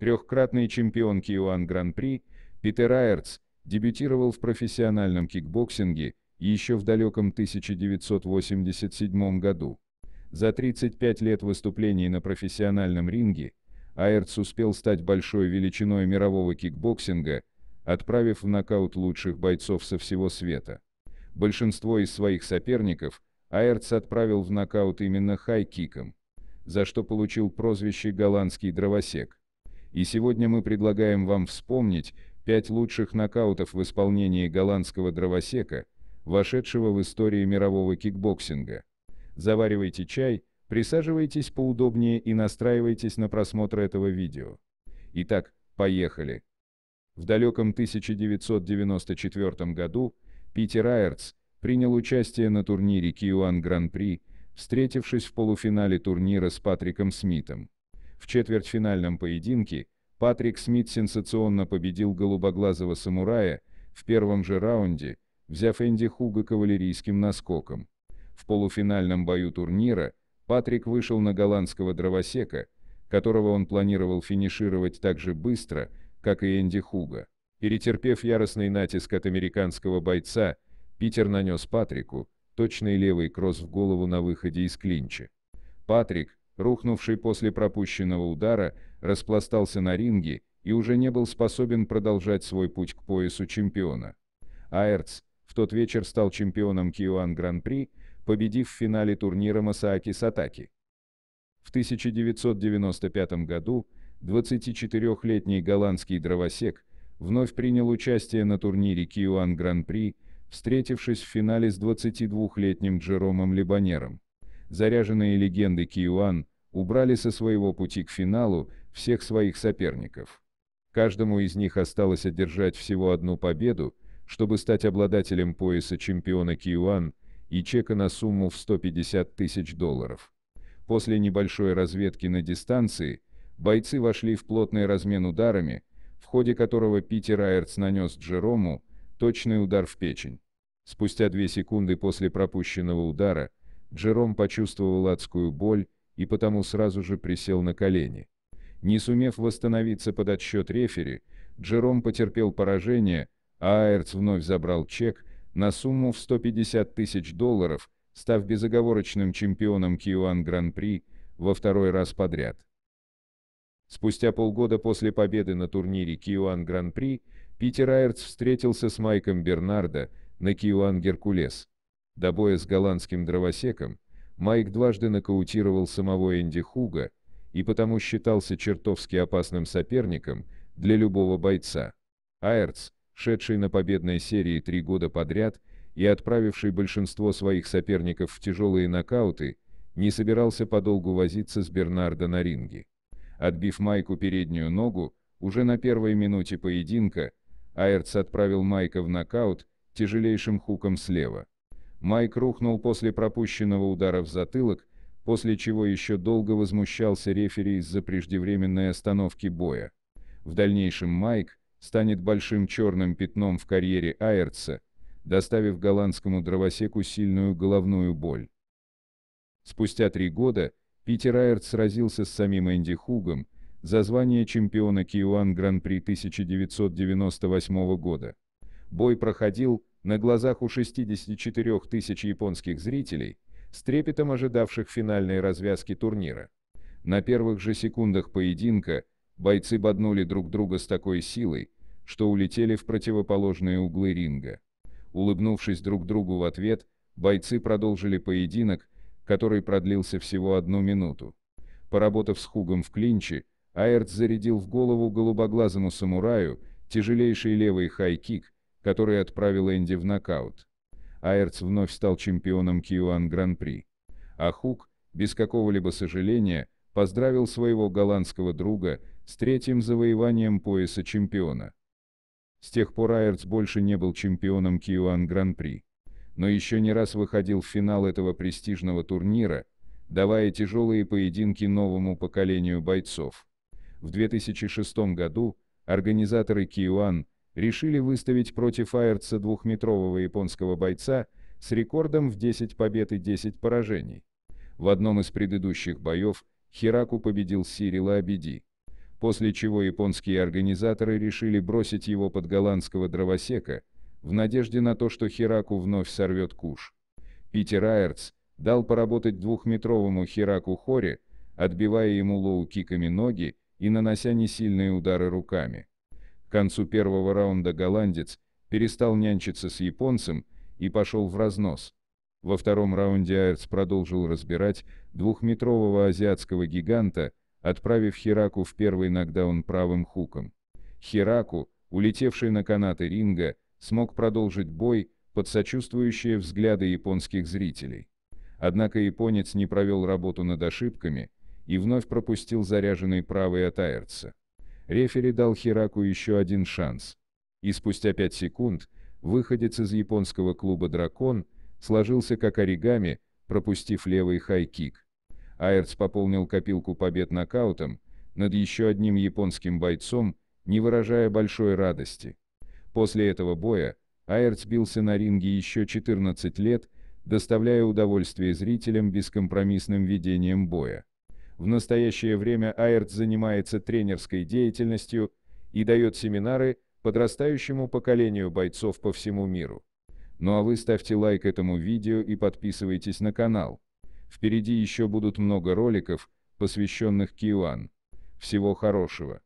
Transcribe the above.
Трехкратный чемпион Киоан Гран-при, Питер Айерц, дебютировал в профессиональном кикбоксинге еще в далеком 1987 году. За 35 лет выступлений на профессиональном ринге, Айерц успел стать большой величиной мирового кикбоксинга, отправив в нокаут лучших бойцов со всего света. Большинство из своих соперников Айерц отправил в нокаут именно хай-киком, за что получил прозвище «голландский дровосек» и сегодня мы предлагаем вам вспомнить пять лучших нокаутов в исполнении голландского дровосека, вошедшего в историю мирового кикбоксинга. Заваривайте чай, присаживайтесь поудобнее и настраивайтесь на просмотр этого видео. Итак, поехали. В далеком 1994 году Питер Айерц принял участие на турнире Киуан Гран-при, встретившись в полуфинале турнира с Патриком Смитом. В четвертьфинальном поединке Патрик Смит сенсационно победил голубоглазого самурая в первом же раунде, взяв Энди Хуга кавалерийским наскоком. В полуфинальном бою турнира Патрик вышел на голландского дровосека, которого он планировал финишировать так же быстро, как и Энди Хуга. Перетерпев яростный натиск от американского бойца, Питер нанес Патрику точный левый кросс в голову на выходе из клинча. Патрик, рухнувший после пропущенного удара, распластался на ринге и уже не был способен продолжать свой путь к поясу чемпиона. Аэрц в тот вечер стал чемпионом Киоан Гран-при, победив в финале турнира Масааки Сатаки. В 1995 году 24-летний голландский дровосек вновь принял участие на турнире Киоан Гран-при, встретившись в финале с 22-летним Джеромом Лебанером. Заряженные легенды Киюан убрали со своего пути к финалу всех своих соперников. Каждому из них осталось одержать всего одну победу, чтобы стать обладателем пояса чемпиона Киюан и чека на сумму в 150 тысяч долларов. После небольшой разведки на дистанции, бойцы вошли в плотный размен ударами, в ходе которого Питер Айртс нанес Джерому точный удар в печень. Спустя две секунды после пропущенного удара, Джером почувствовал адскую боль и потому сразу же присел на колени. Не сумев восстановиться под отсчет рефери, Джером потерпел поражение, а Аэрц вновь забрал чек на сумму в 150 тысяч долларов, став безоговорочным чемпионом Киоан Гран-при во второй раз подряд. Спустя полгода после победы на турнире Киоан Гран-при, Питер Айртс встретился с Майком Бернардо на Киоан Геркулес. До боя с голландским дровосеком Майк дважды нокаутировал самого Энди Хуга и потому считался чертовски опасным соперником для любого бойца. Айрц, шедший на победной серии три года подряд и отправивший большинство своих соперников в тяжелые нокауты, не собирался подолгу возиться с Бернардо на ринге. Отбив Майку переднюю ногу, уже на первой минуте поединка, Айрц отправил Майка в нокаут тяжелейшим хуком слева. Майк рухнул после пропущенного удара в затылок, после чего еще долго возмущался рефери из-за преждевременной остановки боя. В дальнейшем Майк станет большим черным пятном в карьере Айерца, доставив голландскому дровосеку сильную головную боль. Спустя три года Питер Айртс сразился с самим Энди Хугом за звание чемпиона Киуан Гран-при 1998 года. Бой проходил на глазах у 64 тысяч японских зрителей, с трепетом ожидавших финальной развязки турнира. На первых же секундах поединка бойцы боднули друг друга с такой силой, что улетели в противоположные углы ринга. Улыбнувшись друг другу в ответ, бойцы продолжили поединок, который продлился всего одну минуту. Поработав с Хугом в клинче, Айрт зарядил в голову голубоглазому самураю тяжелейший левый хай-кик, который отправил Энди в нокаут. Айрц вновь стал чемпионом Киоан Гран-при. А Хук, без какого-либо сожаления, поздравил своего голландского друга с третьим завоеванием пояса чемпиона. С тех пор Айрц больше не был чемпионом Киоан Гран-при, но еще не раз выходил в финал этого престижного турнира, давая тяжелые поединки новому поколению бойцов. В 2006 году организаторы Киоан решили выставить против Айрца двухметрового японского бойца с рекордом в 10 побед и 10 поражений. В одном из предыдущих боев Хираку победил Сирила Абеди, после чего японские организаторы решили бросить его под голландского дровосека, в надежде на то, что Хираку вновь сорвет куш. Питер Айрц дал поработать двухметровому Хираку Хоре, отбивая ему лоу-киками ноги и нанося несильные удары руками. К концу первого раунда голландец перестал нянчиться с японцем и пошел в разнос. Во втором раунде Айрц продолжил разбирать двухметрового азиатского гиганта, отправив Хираку в первый нокдаун правым хуком. Хираку, улетевший на канаты ринга, смог продолжить бой под сочувствующие взгляды японских зрителей. Однако японец не провел работу над ошибками и вновь пропустил заряженный правый от Айрца. Рефери дал Хираку еще один шанс. И спустя 5 секунд выходец из японского клуба «Дракон» сложился как оригами, пропустив левый хай-кик. Айрц пополнил копилку побед нокаутом над еще одним японским бойцом, не выражая большой радости. После этого боя Айрц бился на ринге еще 14 лет, доставляя удовольствие зрителям бескомпромиссным ведением боя. В настоящее время Айрт занимается тренерской деятельностью и дает семинары подрастающему поколению бойцов по всему миру. Ну а вы ставьте лайк этому видео и подписывайтесь на канал. Впереди еще будут много роликов, посвященных Киуан. Всего хорошего!